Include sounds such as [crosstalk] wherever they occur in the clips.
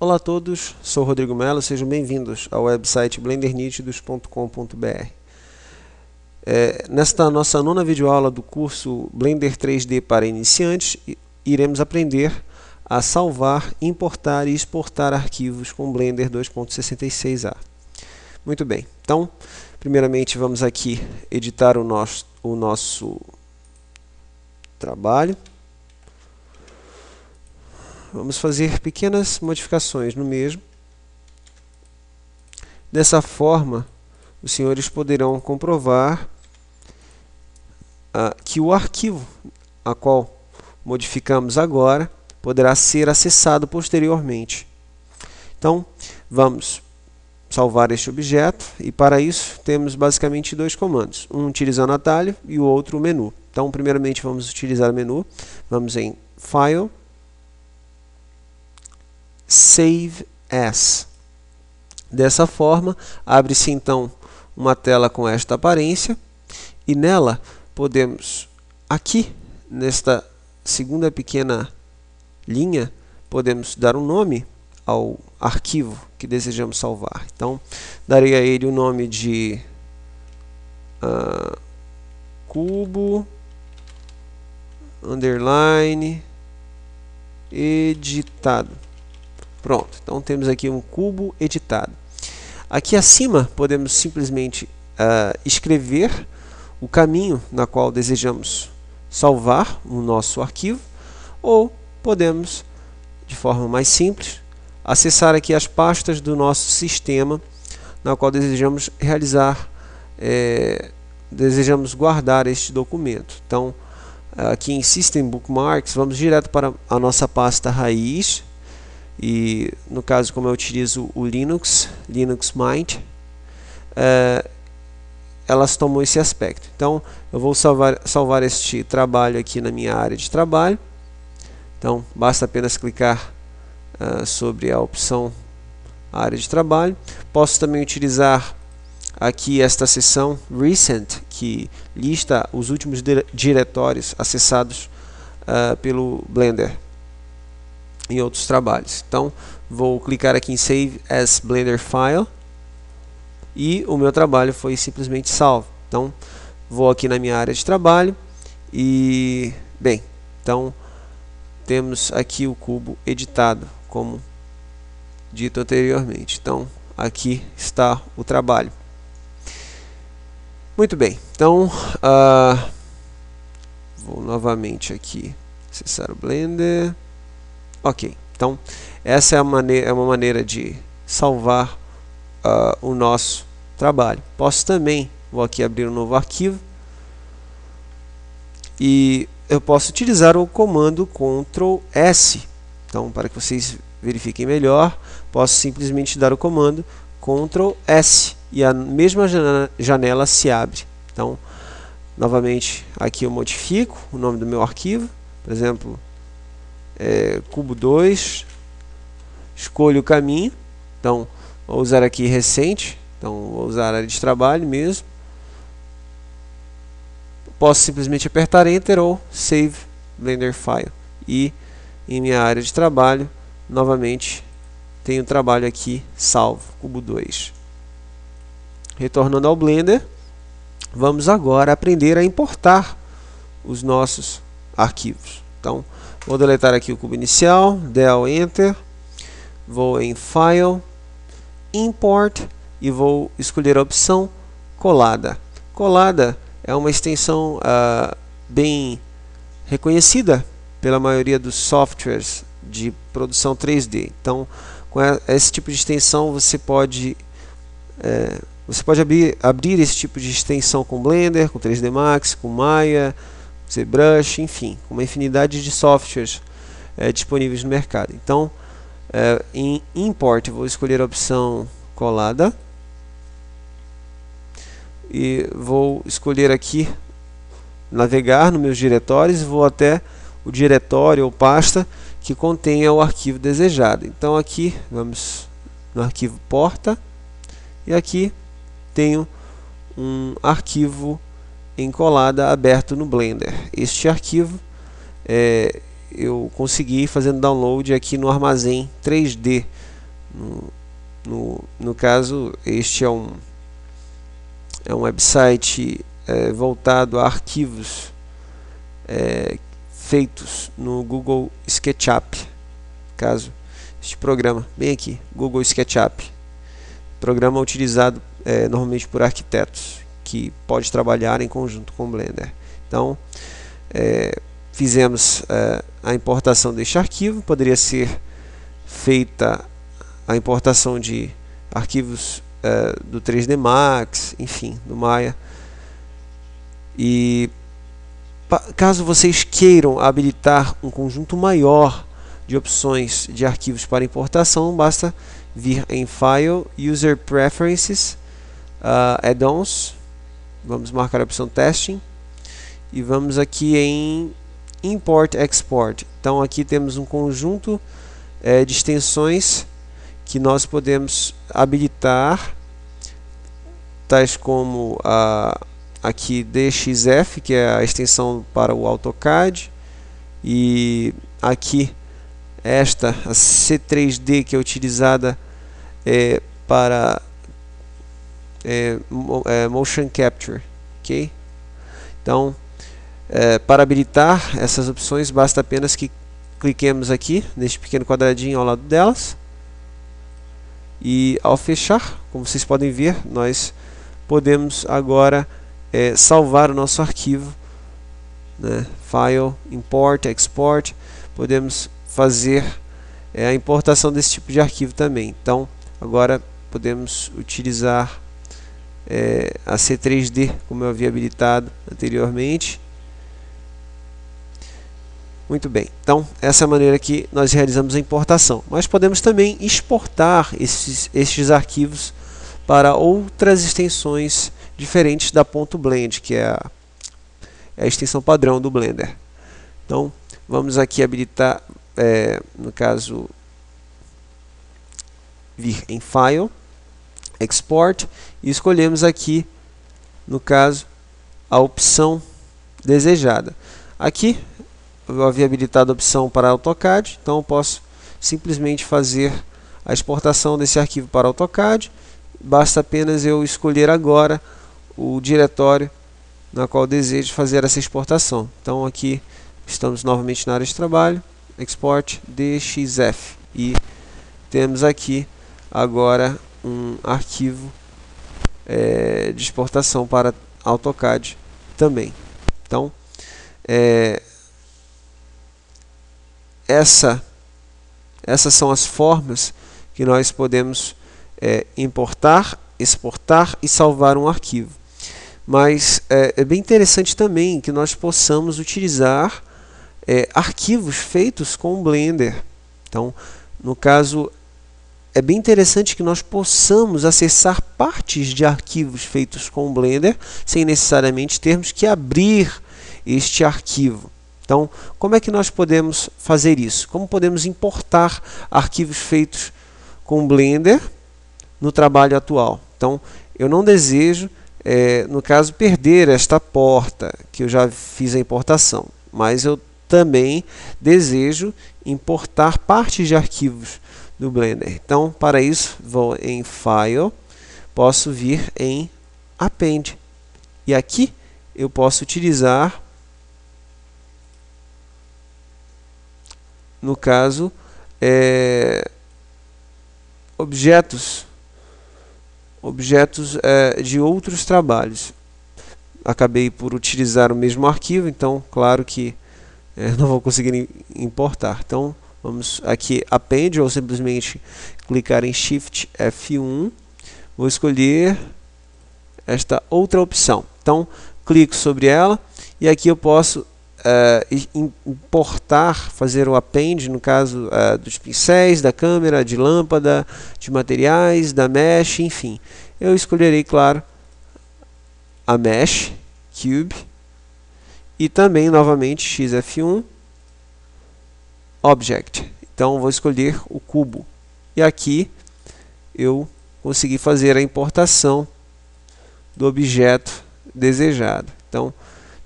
Olá a todos, sou Rodrigo Mello, sejam bem-vindos ao website blendernitidos.com.br. É, nesta nossa nona videoaula do curso Blender 3D para iniciantes, iremos aprender a salvar, importar e exportar arquivos com Blender 2.66a. Muito bem, então, primeiramente vamos aqui editar o nosso, o nosso trabalho. Vamos fazer pequenas modificações no mesmo. Dessa forma, os senhores poderão comprovar ah, que o arquivo a qual modificamos agora poderá ser acessado posteriormente. Então, vamos salvar este objeto e para isso temos basicamente dois comandos, um utilizando atalho e o outro o menu. Então, primeiramente vamos utilizar o menu, vamos em File, Save As. Dessa forma, abre-se então uma tela com esta aparência e nela podemos, aqui, nesta segunda pequena linha, podemos dar um nome ao arquivo que desejamos salvar. Então, darei a ele o nome de uh, cubo underline editado. Pronto, então temos aqui um cubo editado. Aqui acima podemos simplesmente uh, escrever o caminho na qual desejamos salvar o nosso arquivo ou podemos, de forma mais simples, acessar aqui as pastas do nosso sistema na qual desejamos realizar, é, desejamos guardar este documento. Então, aqui em System Bookmarks, vamos direto para a nossa pasta raiz, e no caso como eu utilizo o Linux, Linux Mint, é, elas tomam esse aspecto. Então eu vou salvar, salvar este trabalho aqui na minha área de trabalho. Então basta apenas clicar uh, sobre a opção área de trabalho. Posso também utilizar aqui esta seção Recent, que lista os últimos diretórios acessados uh, pelo Blender e outros trabalhos. Então, vou clicar aqui em Save as Blender File e o meu trabalho foi simplesmente salvo. Então, vou aqui na minha área de trabalho e, bem, então temos aqui o cubo editado, como dito anteriormente. Então, aqui está o trabalho. Muito bem, então, uh, vou novamente aqui acessar o Blender. Ok, então essa é, é uma maneira de salvar uh, o nosso trabalho. Posso também, vou aqui abrir um novo arquivo e eu posso utilizar o comando Ctrl S. Então, para que vocês verifiquem melhor, posso simplesmente dar o comando Ctrl S e a mesma janela se abre. Então, novamente, aqui eu modifico o nome do meu arquivo, por exemplo, é, cubo 2, escolho o caminho, então vou usar aqui recente, então vou usar a área de trabalho mesmo. Posso simplesmente apertar Enter ou Save Blender File e em minha área de trabalho, novamente tenho o trabalho aqui salvo, cubo 2. Retornando ao Blender, vamos agora aprender a importar os nossos arquivos. Então, Vou deletar aqui o cubo inicial, del enter, vou em file, import e vou escolher a opção colada. Colada é uma extensão uh, bem reconhecida pela maioria dos softwares de produção 3D. Então, com esse tipo de extensão você pode é, você pode abrir, abrir esse tipo de extensão com Blender, com 3D Max, com Maya, ZBrush, enfim, uma infinidade de softwares é, disponíveis no mercado. Então, é, em import, vou escolher a opção colada e vou escolher aqui navegar nos meus diretórios e vou até o diretório ou pasta que contenha o arquivo desejado. Então aqui vamos no arquivo porta e aqui tenho um arquivo encolada colada aberto no Blender. Este arquivo é, eu consegui fazendo download aqui no armazém 3D. No, no, no caso, este é um, é um website é, voltado a arquivos é, feitos no Google SketchUp. caso, este programa, bem aqui, Google SketchUp. Programa utilizado é, normalmente por arquitetos que pode trabalhar em conjunto com o Blender. Então, é, fizemos é, a importação deste arquivo, poderia ser feita a importação de arquivos é, do 3D Max, enfim, do Maya. E caso vocês queiram habilitar um conjunto maior de opções de arquivos para importação, basta vir em File, User Preferences, uh, Add-ons, Vamos marcar a opção testing e vamos aqui em import export. Então aqui temos um conjunto é, de extensões que nós podemos habilitar, tais como a, aqui DXF, que é a extensão para o AutoCAD, e aqui esta, a C3D, que é utilizada é, para é, é, motion capture, ok? Então, é, para habilitar essas opções, basta apenas que cliquemos aqui neste pequeno quadradinho ao lado delas e ao fechar, como vocês podem ver, nós podemos agora é, salvar o nosso arquivo, né? file, import, export, podemos fazer é, a importação desse tipo de arquivo também. Então, agora podemos utilizar é, a C3D, como eu havia habilitado anteriormente. Muito bem, então essa é a maneira que nós realizamos a importação. Mas podemos também exportar esses, estes arquivos para outras extensões diferentes da ponto .blend, que é a, é a extensão padrão do Blender. Então vamos aqui habilitar, é, no caso, vir em File, Export e escolhemos aqui, no caso, a opção desejada. Aqui eu havia habilitado a opção para AutoCAD, então eu posso simplesmente fazer a exportação desse arquivo para AutoCAD. Basta apenas eu escolher agora o diretório na qual desejo fazer essa exportação. Então aqui estamos novamente na área de trabalho, Export DXF e temos aqui agora um arquivo é, de exportação para AutoCAD também. Então, é, essa, essas são as formas que nós podemos é, importar, exportar e salvar um arquivo. Mas é, é bem interessante também que nós possamos utilizar é, arquivos feitos com o Blender. Então, no caso, é bem interessante que nós possamos acessar partes de arquivos feitos com o Blender sem necessariamente termos que abrir este arquivo. Então, como é que nós podemos fazer isso? Como podemos importar arquivos feitos com Blender no trabalho atual? Então, eu não desejo, é, no caso, perder esta porta que eu já fiz a importação, mas eu também desejo importar partes de arquivos do Blender. Então, para isso, vou em File, posso vir em Append. E aqui eu posso utilizar, no caso, é, objetos, objetos é, de outros trabalhos. Acabei por utilizar o mesmo arquivo, então, claro que é, [laughs] não vou conseguir importar. Então, Vamos aqui Append ou simplesmente clicar em Shift F1. Vou escolher esta outra opção. Então, clico sobre ela e aqui eu posso uh, importar, fazer o append, no caso uh, dos pincéis, da câmera, de lâmpada, de materiais, da mesh, enfim. Eu escolherei, claro, a mesh, cube, e também, novamente, xf1, Object. Então vou escolher o cubo. E aqui eu consegui fazer a importação do objeto desejado. Então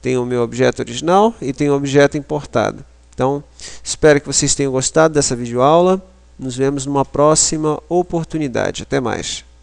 tenho o meu objeto original e tenho o objeto importado. Então espero que vocês tenham gostado dessa videoaula. Nos vemos numa próxima oportunidade. Até mais!